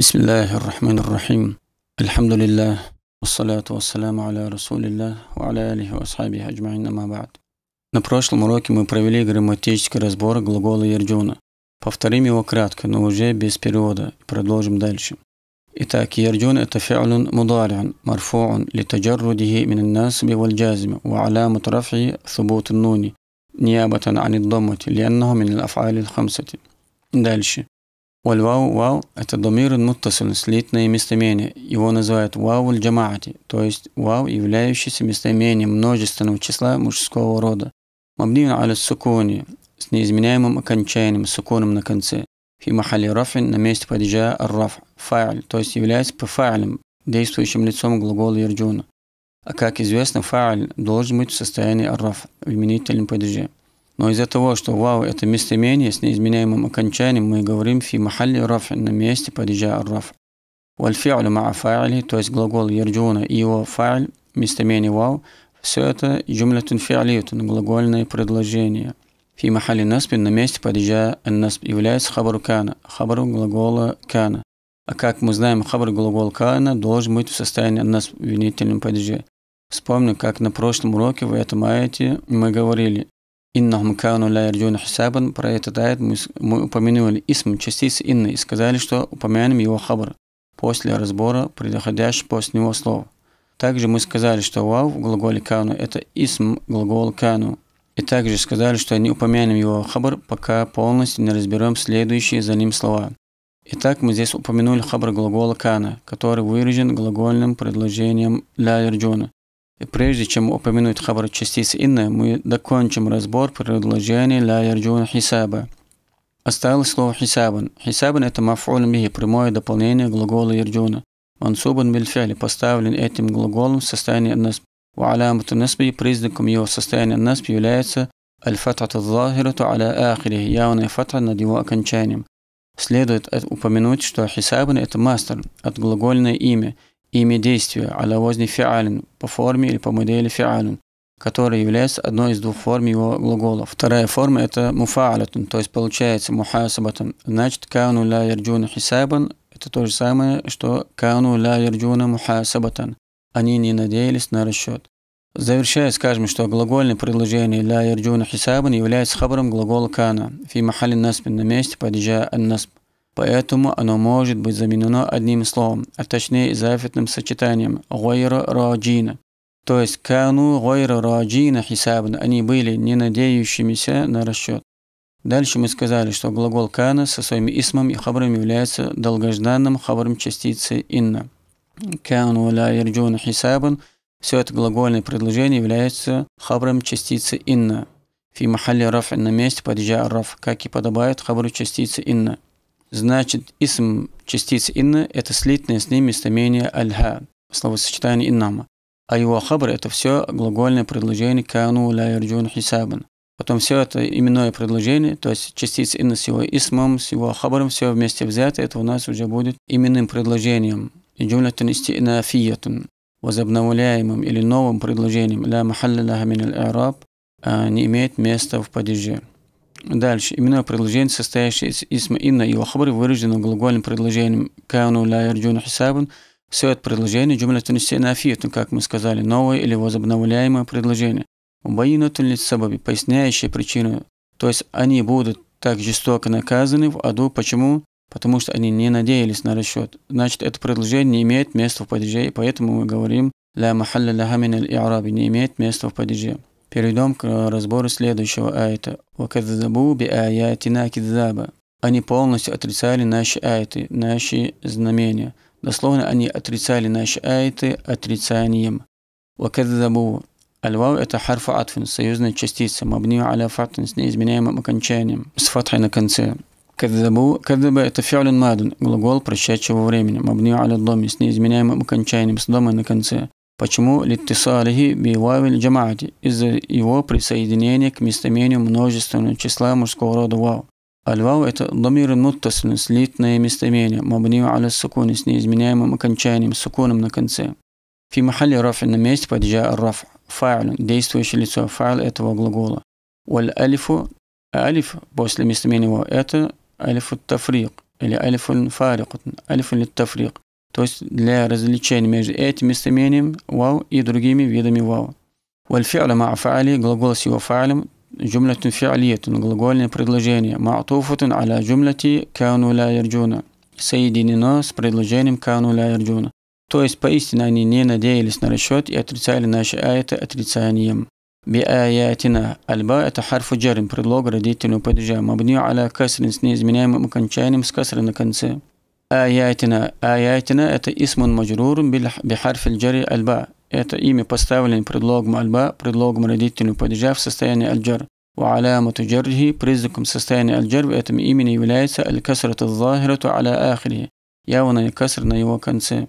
بسم الله الرحمن الرحيم الحمد لله والصلاة والسلام على رسول الله وعلى آله وأصحابه أجمعين أما بعد На прошлом уроке мы провели грамматический разбор глагола «ерджуна». Повторим его кратко, но уже без перевода. Продолжим дальше. Итак, «ерджун» – это фи'лун мудари'ан, марфу'ун, литаджаррудихи мин الناسب والجازم, وعلامة رفعه ثبوت النون, نيابة عن الضمة, لأنه من الأفعال الخمسة. Дальше. Вальвау вау – это домир муттасун, слитное местоимение. Его называют вау джамаати, то есть вау, являющийся местоимением множественного числа мужского рода. Мабнин аля сукуни – с неизменяемым окончанием, суконом на конце. Фи махали рафин – на месте падежа раф – фа'ль, то есть является пфа'лем, действующим лицом глагола ирджуна. А как известно, фа'ль должен быть в состоянии раф в именительном падеже. Но из-за того, что вау – это местоимение с неизменяемым окончанием, мы говорим «фи махалли раф» на месте падежа раф. «Вальфи'лю ма'а фа'ли», то есть глагол «ярджуна» и его «фа'ль», местоимение «вау», все это «джумлятун фи'лиютун» – глагольное предложение. «Фи махалли наспин» на месте падежа «насп» является хабару «кана», хабару глагола «кана». А как мы знаем, хабар глагол «кана» должен быть в состоянии «насп» винительном падеже. Вспомню, как на прошлом уроке в этом аяте мы говорили «Иннахум кану ля ярджуна хисабан» про этот аят мы, мы упомянули исм частицы «инна» и сказали, что упомянем его хабр после разбора предоходящих после него слов. Также мы сказали, что «вау» в глаголе «кану» – это «исм» глагол «кану». И также сказали, что не упомянем его хабр, пока полностью не разберем следующие за ним слова. Итак, мы здесь упомянули хабр глагола «кана», который выражен глагольным предложением «ля ярджуна», Прежде чем упомянуть хабар частицы «инна», мы докончим разбор предложения «ля ярджун хисаба». Осталось слово «хисабан». «Хисабан» – это мафуль биhi, прямое дополнение глагола ярджуна. Мансубан бильфяли поставлен этим глаголом в состоянии насп. насб. وعلامة النسب признаком его состояния насб является الفتحة الظاهرة على آخره явная фатха над его окончанием. Следует упомянуть, что хисабан – это мастер от глагольное имя – имя действия, аля возни фиалин, по форме или по модели фиалин, которая является одной из двух форм его глагола. Вторая форма – это муфаалатун, то есть получается мухасабатун. Значит, кауну ла ярджуна хисабан – это то же самое, что кауну ла ярджуна мухасабатан. Они не надеялись на расчет. Завершая, скажем, что глагольное предложение «ля ярджуна хисабан» является хабром глагола «кана» фи махали насбин на месте падежа «ан-насб». Поэтому оно может быть заменено одним словом, а точнее изафитным сочетанием «гойра раджина». То есть «кану гойра раджина хисабн» – они были не надеющимися на расчет. Дальше мы сказали, что глагол «кана» со своим исмом и хабром является долгожданным хабром частицы «инна». «Кану ла ирджуна хисабан» – все это глагольное предложение является хабром частицы «инна». «Фи махалли раф» – на месте падежа «раф», как и подобает хабру частицы «инна». Значит, исм частица инна – это слитное с ними местомение аль-ха, словосочетание иннама. А его хабр – это все глагольное предложение кану ля ярджун хисабан. Потом все это именное предложение, то есть частица инна с его исмом, с его хабаром, все вместе взято, это у нас уже будет именным предложением. Джумлятун истинафиятун, возобновляемым или новым предложением ля махалля мин а не имеет места в падеже. Дальше. Именное предложение, состоящее из исма «инна» и «лахабри», выражено глагольным предложением «кауну ла ярджуна хисабун». Все это предложение джумля тунисинафиету, как мы сказали, новое или возобновляемое предложение. Убаина сабаби, поясняющее причину. То есть они будут так жестоко наказаны в аду. Почему? Потому что они не надеялись на расчет. Значит, это предложение не имеет места в падеже, и поэтому мы говорим «ля махалля ляха мин аль-и'раби» не имеет места в падеже. Перейдем к э, разбору следующего айта. «Ваказзабу би аятина кидзаба». Они полностью отрицали наши айты, наши знамения. Дословно они отрицали наши айты отрицанием. «Ваказзабу». Альвау – это харфа атфин, союзная частица, мабнию аля фатин с неизменяемым окончанием, с фатхой на конце. Кадзабу, кадзаба это фиалин мадун, глагол прощающего времени, мабнию аля доми с неизменяемым окончанием, с домой на конце. Почему литтисалихи би вавиль джамаати? Из-за его присоединения к местоимению множественного числа мужского рода вау. Аль-вау – это домир муттасин, слитное местоимение, мабнию аля сукуни с неизменяемым окончанием, сукуном на конце. Фи махали рафи на месте падежа раф, файл, действующее лицо, файл этого глагола. Валь алифу, алиф после местоимения его – это алифу тафрик или алифу фарикут, алифу тафрик то есть для различения между этим местоимением вау и другими видами вау. والفعل مع فعلي глагол с его фа'лем جملة فعلية глагольное предложение معطوفة على جملة كانوا لا يرجون соединено с предложением كانوا لا то есть поистине они не надеялись на расчет и отрицали наши аяты отрицанием. بآياتنا альба это харфу джарим предлог родительного падежа مبني على كسر с неизменяемым окончанием с касры на конце آياتنا آياتنا это اسм مجرور بحرف الجر الباء это имя поставлено предлогом альба, предлогом родительного падежа в состоянии альджар. وعلامة جره признаком состояния альджар в этом имени является аль-касрат аль-захирату аля ахри, явная каср на его конце.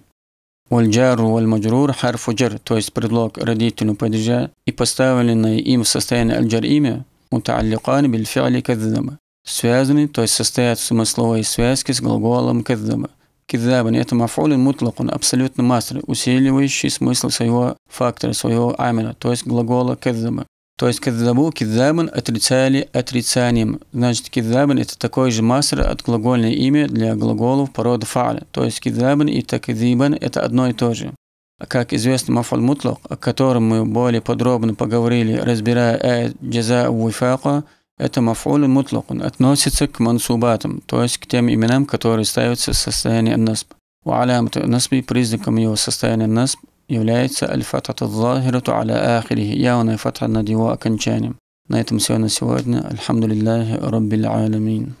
والجار والمجرور حرف جر, то есть предлог родительного падежа и поставленное им в состоянии альджар имя, متعلقان بالفعل كذب связаны, то есть состоят в смысловой связке с глаголом каддаба. Кидабан – это Мафолин мутлакун, абсолютно мастер, усиливающий смысл своего фактора, своего амина, то есть глагола каддаба. То есть каддабу киддабан отрицали отрицанием. Значит, киддабан это такой же мастер от глагольное имя для глаголов породы фа'ля. То есть киддабан и такдибан это одно и то же. Как известно, Мафол мутлак, о котором мы более подробно поговорили, разбирая аят «э», джаза уфака, Это мафуль мутлок, он относится к мансубатам, то есть к тем именам, которые ставятся в состоянии насб. وعلامة насби признаком его состояния насб является аль-фатхат аль-захирату аля ахирихи, явная фатха над его окончанием. На этом все на сегодня. Альхамдулиллахи раббил Аламин.